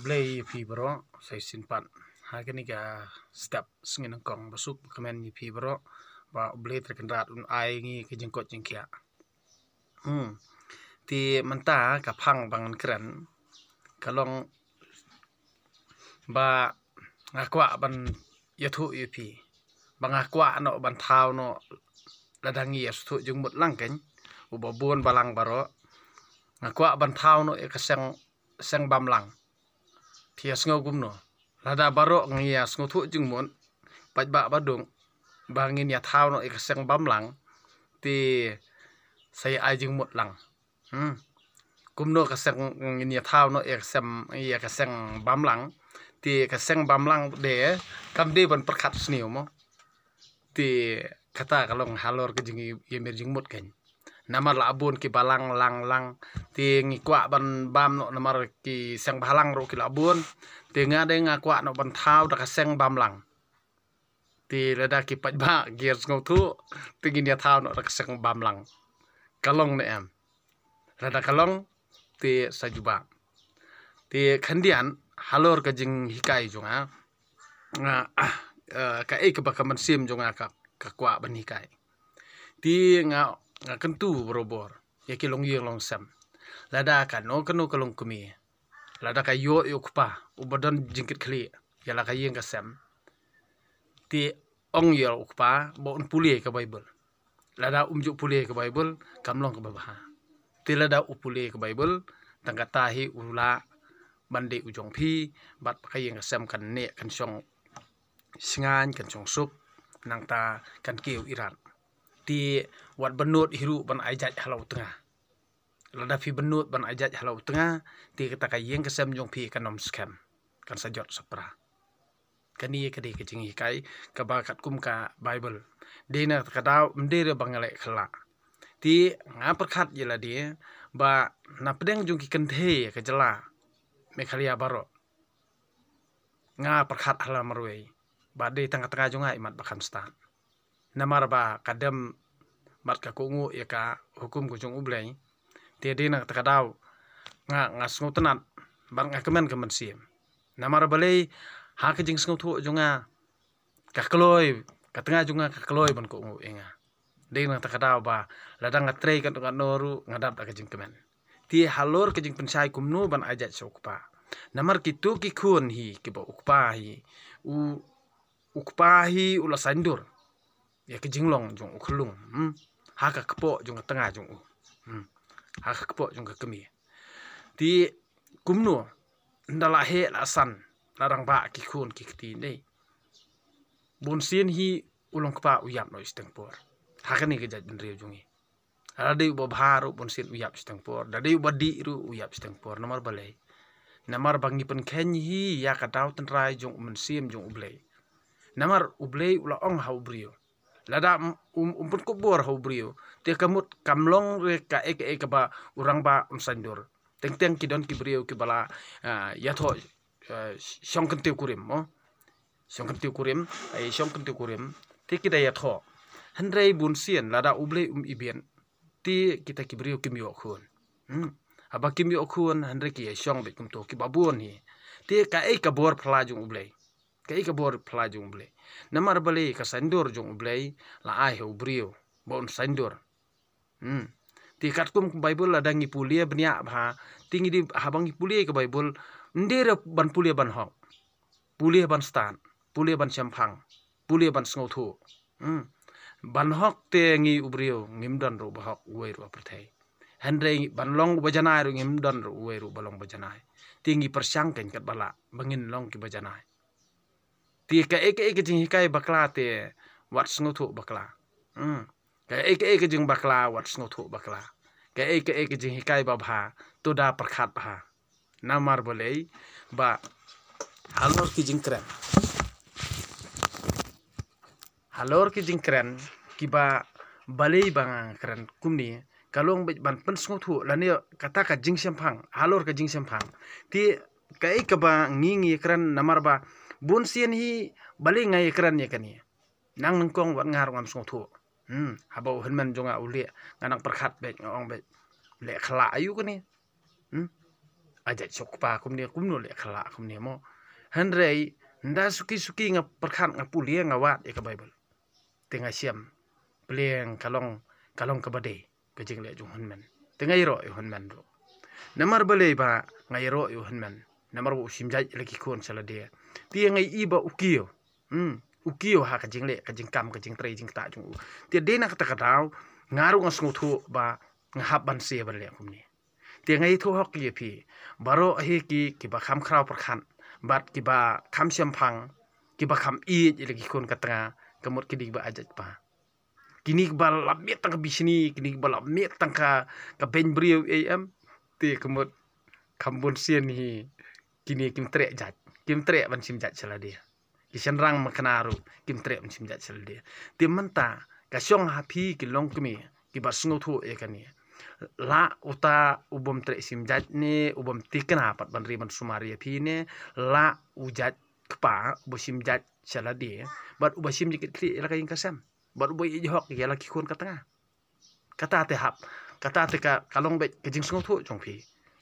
play EP bro say simpan ha kini ga step singin kong besuk komen EP bro ba play terkendat un ai ngi ke jengkot jengkia hmm ti menta ka pang bangun keren kalong ba ngakwa ban yathu EP ba ngakwa no ban thau no ladangi yasthu er jung mut lang keng ubobun balang baro ngakwa ban thau no ekaseng er seng bamlang lang thì snow gum no lada baro ngia snow thu jing mon bạch bạ bắt dung bà nghe nhà thao nó ít sang bám lang thì hmm. xây ai dừng một lăng cũng nó cái sang nhà thao nó ít sang ít cái sang bám lang thì cái sang bám lang để cầm đi vẫn bắt khát sniu mà thì kata kalau halor ke jeng yemer jeng mut kan namar labun lah ki balang lang lang ti ngikwa ban bam no namar ki seng balang ro ki labun lah ti nga de nga kwa no ban thau da ka seng bam lang ti rada ki pat ba gear ngau thu ti gin ya thau no da ka seng bam lang kalong ne am rada kalong ti sajuba ti khandian halor ka jing hikai jung a nga eh, ka ek ba ka man sim jung a ka ka kwa ban hikai ti nga Nga kentu berobor. Ya ki e long yang long sam. Lada ka no kenu ka long kumi. Lada ka yo yo e kupa. Ubadan jingkit kali. Ya laka yang ka sam. Ti ong yo kupa. Bo un pulih e ka Bible. Lada umjuk pulih ka Bible. Kam long ka babaha. Ti lada upulih ka Bible. Tangka tahi ula. Bandi ujong pi. Bat pakai yang ka sam kan ne kan syong. Sengan kan syong suk. Nang ta kan keu iran ti wat benut hiru ban ajaj halau tengah. Lada fi benut ban ajaj halau tengah ti kita kayeng kesem jong pi kanom skem kan sajot sepra. Kani ye kadi kecingi kai ka bakat kum ka bible. Dina kadau mdere bangale khala. Ti ngaper khat ye la dia ba napdeng jong ki kenthe ka ya jela. Mekhalia baro nga perkhat halal marwei ba di tengah-tengah jungai imat bakam start namar ba kadam mat ka ku ngu ya ka hukum ku jung ublai ti di na ta kadau nga nga sngu tanat bar nga kemen kemen si namar ba lei ha ka jing sngu thu junga ka kloi ka tnga junga ka kloi ban ku ngu inga di na ta kadau ba ladang nga trei kan kan noru nga dap ta ka jing kemen ti halor ka jing pensai kum nu ban aja sokpa namar ki tu ki kun hi ki ba ukpa hi u ukpa hi ulasandur ya ke jinglong jong ukelung hmm ha ka kepo jong ke tengah jong hmm ha ka kepo jong ke kemi di kumno ndala he la san larang ba ki khun ki kti nei bun sin hi ulong pa uyap no istengpor ha ka ni ke jad ndri jong ada di ubah baru pun sin uyap setengpor. Ada di ubah diru uyap setengpor. Nomor balai. Nomor bangi pun kenyi ya kadau tenrai jong umen sim jong ublei. Nomor ublei ula ong hau brio lada um umput kubur hau brio tia kamut kamlong re ka ek ek ba urang ba msandur teng teng kidon ki brio ki bala ah, ya tho ah, song kan tiu kurim mo oh. song kan tiu kurim ai song kan tiu kurim ti ki da ya tho hanrei bun sian lada uble um ibien ti kita ki brio kim yo khun hm aba kim yo khun hanrei ki ya song be kum to ki babun ni ti ka ek ka bor phla jung uble kai kabor pla jung ble namar bale ka sandor jung ble la ai he ubrio bon sandor hmm ti kat kum bible la dangi pulia bnia ha tingi di habang pulia ka bible ndir ban pulia ban ho pulia ban stan pulia ban champang pulia ban sngo thu hmm ban hok te ngi ubrio ngim don ro hok we ro prathai hanre ban long bajanai ro ngim don ro we ro balong bajanai tingi persangken kat bala bangin long ki bajanai ti ka ek ek jing kai bakla te wat sngo thu bakla um ka ek ek jing bakla wat sngo thu bakla ka ek ek jing kai ba bha to da prakhat bha na mar bolei ba halor ki jing kren halor ki jing kren ki ba balei bang kren kumni kalong be ban pen sngo thu la ne kata ka jing sem phang halor ka jing sem phang ti kai ka ba ngi ngi kren namar ba bun sian hi bali ngai kran ye kan ye nang nang kong wat ngar ngam song thu hm ha bo hun man jong a u le nang par khat be ong be le khla ayu kan ye hm a ja chok pa kum ni kum no le khla kum ni mo han rei nda suki suki nga par khat nga pu le ya nga wat ya e ka bible te nga siam pleng kalong kalong ka bade ke jing le jung hun man te nga iro ya hun man ro namar bale ba nga iro hun man namar bo shimjai le ki kon chala dia ti ngai i ba ukio hmm ukio ha ka jing le ka jing kam ka jing tre jing ta jung ti de na ka ta ka dau ngaru ngas ngu thu ba nga hab ban se ba le kum ni ti ngai thu ha ki phi baro he ki ki ba kham khraw par khan bat ki ba kham sham phang ki ba kham i le ki kon ka tra ka mot ki di ba ajat pa kini ba la me tang bisni kini ba la me tang ka ka ben brio am ti ka mot kham bon sian ni kini kim tre jat กิมเตรมันชิมจัดฉลาดีกิฉันรังมาขนารุกิมเตรมันชิมจัดฉลาดีเตรียมมันตากะช่องฮาพีกิลงกมีกิบัสงทูเอกันี่ละอุตาอุบมเตรชิมจัดเนอุบมติกนาปัดบันรีมันสุมารีพีเนละอุจัดขปาบุชิมจัดฉลาดีบัดอุบชิมจิกิตรีละกยิงกระเซมบัดอุบยยหอกยาละกิคนกัตงากัตตาเตหับกัตตาเตกะกะลงเบกิจิงสงทูจงพี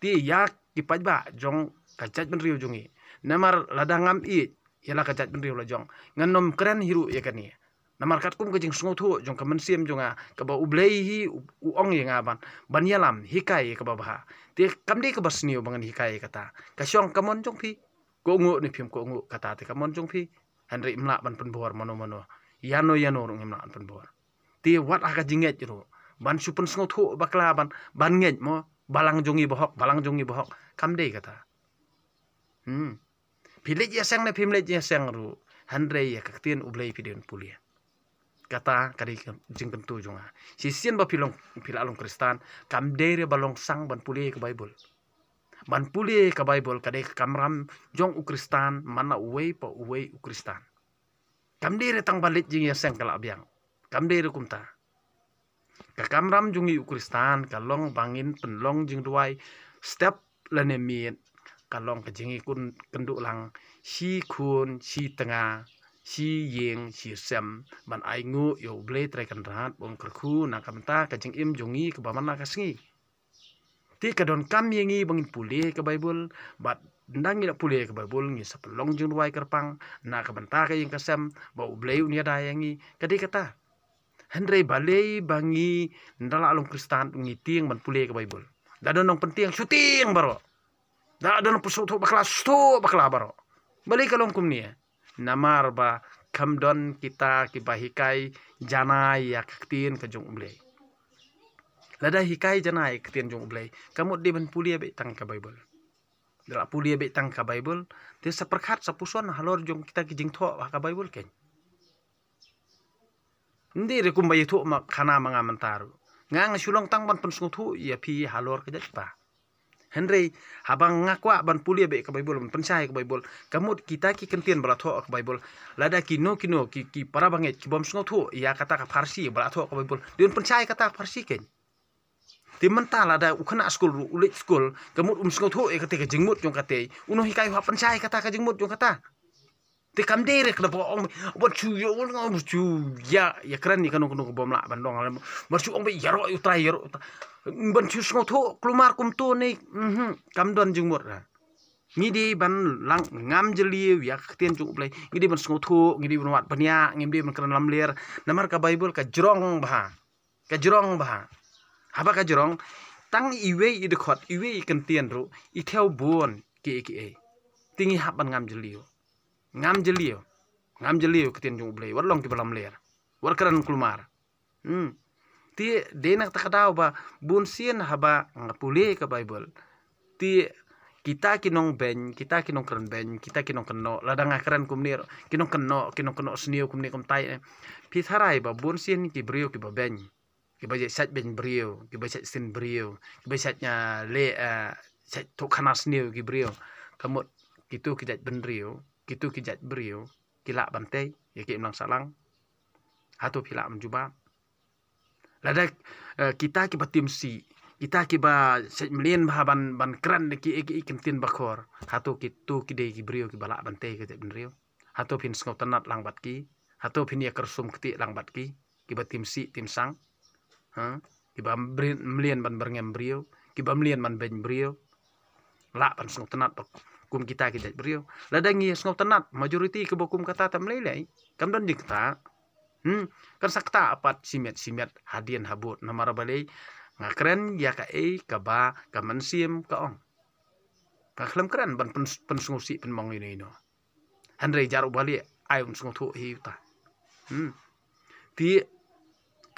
ที่ยากกิปัจบะจง kacat men riu jungi namar ladangam i yela kacat men riu la jong nganom kren hiru ye kani namar kat kum kajing sungo thu jong kamen siem jong a ka ba ublei hi u ong ye ngaban ban yalam hikai ka ba ba te kamdi ka basniu bangan hikai kata ka syong kamon jong phi ko ngo ni phim ko ngo kata te kamon jong phi hanri mla ban pun bor mano mano yano yano rung mla ban pun bor te wat aka jinget jero ban supen sungo thu bakla ban ban nget mo balang jongi bohok balang jongi bohok kamdei kata Hmm. Pilih ya seng le pilih ya seng ru. Hendre ya kaktian ublay pilihan pulia. Kata kari jengken tu junga. Ah. Si sian ba pilong pilalong Kristan. Kam dere balong sang ban pulia ke Bible. Ban pulia ke Bible kade kamram jong u Kristan mana uwei pa uwei u Kristan. Kam dere tang balit jeng ya seng kala abiang. Kam dere kumta. Ka kamram jungi u Kristan kalong bangin penlong jeng duai. Step lenemien kalong kejengi kun kenduk lang si kun si tengah si ying si sem ban ai ngu yo ble trai kan rat bon kerku na kamta kejeng im jungi ke ba mana kasngi ti kadon kam yingi bangin puli ke bible bat ndang ngira puli ke bible ngi sepelong jung wai kerpang na kamta ke ying kasem ba ble unia da yangi kadi kata Hendrei balai bangi ndala alung kristan ngiting ban puli ke bible dan nong penting syuting baro da adana pusut ho bakla sto bakla baro bali kalong kum ni eh. namar ba kamdon kita ki bahikai janai ya kaktin ke jung umle lada hikai janai ya kaktin jung umle kamu di ben puli be tang ka bible dala puli be tang ka bible te seperkat sapuson halor jung kita ki jing tho ka bible ken ndi rekum bayi tu mak kana manga mentaru ngang sulong tang ban pensung tu ya pi halor ke jepa Henry, habang ngakwa ban puli abe ke Bible, ban pensai ke Bible. Kamut kita ki kentian balatho ke Bible. Lada ki no ki no ki ki para banget ki bom sungo ia kata ke Farsi balatho ke Bible. Dion pensai kata Farsi ken. Di mental ada ukana school ru ulit school. Kamut um sungo tu ia kata ke jengmut jong kata. Uno hikai hua pensai kata ke jengmut jong kata ti kam dere kna bo ong bo chu yo ong chu ya ya kran ni kanu kanu bo mla ban dong ala mar chu ong be yaro yu tra yaro ban chu sngo tho klumar kum to ni hm kam don jung mor ni di ban lang ngam jeli ya ktien chu ble ni di ban sngo tho ni di ban wat ban ya ngim di ban kran lam ler na mar ka bible ka jrong ba ka jrong ba ha ba ka jrong tang iwe idkhot iwe ikentien ru i theo buon ke ke ting i hab ban ngam jeli yo ngam jeliyo ngam jeliyo ketin jung blay war long ki balam ler war karan kulmar hmm ti de nak ta kadaw ba bun sien haba ngapuli ka bible ti kita kinong ben kita kinong keren ben kita kinong keno ladang akaran kumnir kinong keno kinong keno senio kumnir kum tai pitharai ba bun sien ki brio ki ba ben ki ba je sat ben brio ki ba sat sin brio ki ba satnya eh, le sat eh, to kana senio ki brio kamot kitu kita ben brio Gitu kijat beriyo, kilak bantai, yakin melang salang, hatu kilak menjuba. Lada uh, kita kiba tim si, kita kiba sejmelin bahaban ban keran deki eki ikentin bakor, hatu kitu kide kibrio kiba lak bantai kijat beriyo. Hatu pin sengau tenat lang batki, hatu pin ya kersum keti lang batki, kiba tim si tim sang, huh? kiba melin ban berngem beriyo, kiba melin ban ben beriyo, lak pan sengau tenat bakor kum kita kita beriyo ladang iya sengau tenat majority ke bokum kata tak melilai kam don dikta hmm kan sakta apat simet simet hadian habut nama rabalei ngakren ya ka e ka ba ka mensim ka ong ka kelam keren ban pen pen sengau si pen mong ini no hendrei jaruk balik ayun sengau tu hiu ta hmm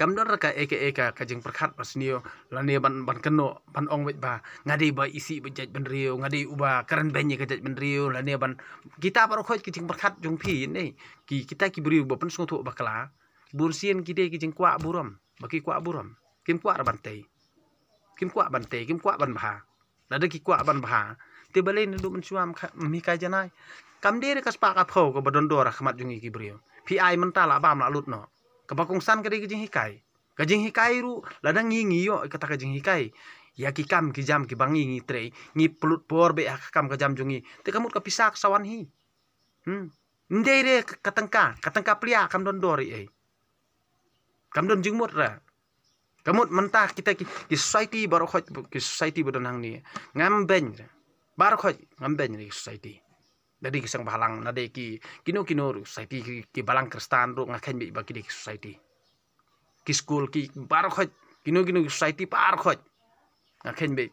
กำหนดการเอกเอกกจึงประคัดปัสเนียวลานีบันบันกนโนบันองเวทบางาดีบาอิสิบจัดบันเรียวงาดีอุบากรันเบญีกจัดบันเรียวลานีบันกีตาปรคอยกจึงประคัดจงพีนี่กีกีตากีบริวบันสงทุบักลาบุรเซียนกีเดกจึงกว่าบุรมบักีกว่าบุรมกิมกว่าบันเตยกิมกว่าบันเตยกิมกว่าบันบาแล้วดกีกว่าบันบาเตเบลินดูมันชวมมีกายจะนายกำเดียร์กัสปากับเขากับบดนดัวรักมัดจงอีกีบริวพีไอมันตาละบามละลุดเนาะ kebakungsan kada kajing hikai kajing hikai ru ladang ngi ngi yo kata kajing hikai ya ki kam ki jam ki bangi ngi tre ngi pelut por be ak ya, kam kajam jungi te kamut ka pisak sawan hi hmm ndei re katengka katengka pria kam don dori ai kam don jingmut ra kamut mentah kita ki, ki society baru khoj ki society bodonang ni ngam ben ra baru khoj ngam ben ni society dari kisang bahalang nade ki kino kino society ki, ki balang kristan ro ngakhen bi baki di society ki school ki bar khot kino kino society par khot ngakhen bi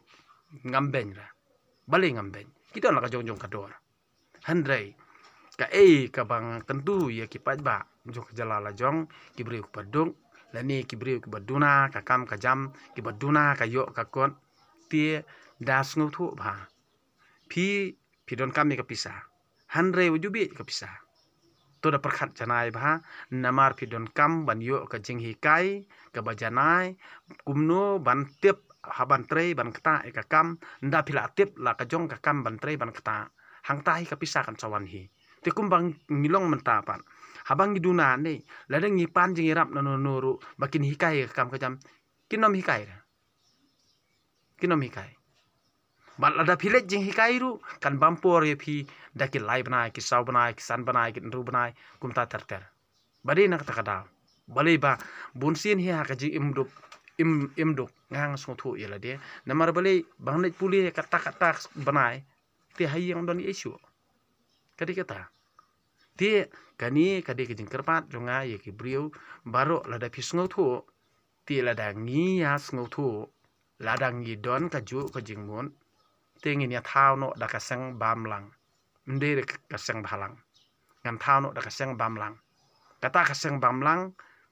ngamben ra bale ngamben kita la jong jong kador handrai ka e ka bang tentu ya ki pat ba jong jalala jong ki bri ku padung la ni ki bri ku baduna ka kam ka jam ki baduna ka yo ka kon ti das ngutu ba pi pidon kami ke pisah han re wujub bi ka pisa to da prakhat janai ba namar phi don kam ban yo ka jing hi kai ka ba janai kumno ban tep ha ban tre ban kta e ka kam nda phila tep la ka jong ka kam ban tre ban kta hang ta hi ka pisa kan chawan hi te kum bang milong man ta pan habang gi duna ne la da ngi pan jing rap no no ru bakin hi kai ka kam ka jam kinom hi kai ra kinom hi kai bal ada pilih jing hikairu kan bampu ori pi daki lai banai ki sau banai ki san banai ki ndu banai kum ta ter ter bari nak ta kada bali ba bun sin hi hak ji imdu im imdu ngang sung thu ila de namar bali bang nei puli ka ta ka ta banai ti hai yang don isu kadi kata ti kani kadi ki jing kerpat jonga ye ki brio baro lada pi sung thu ti lada ngi ya sung thu ladang yidon kaju kajing mon tiếng nhà thao nó đã cả sang bám lăng, để được cả sang bám lăng, ngàn thao nó đã cả sang bám lăng, cả ta cả sang bám lăng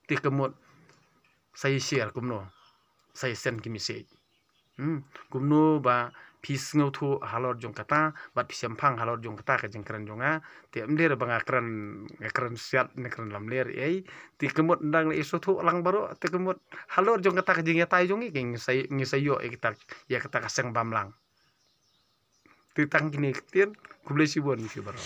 thì cái một say xe cũng nó say xe cái mình xe, cũng nó và phí sinh ngẫu thu halor dùng cả ta và phí xem phăng halor dùng cả ta cái chừng cần dùng á thì em để bằng cái cần cái cần siết cái cần làm để ấy thì cái một đang lấy số thu lăng baru thì cái một halor dùng cả ta cái chừng nhà tay dùng cái cái say cái say yo cái ta cái ta cái sang bám lăng titang kini kian gue beli sih bon sih bro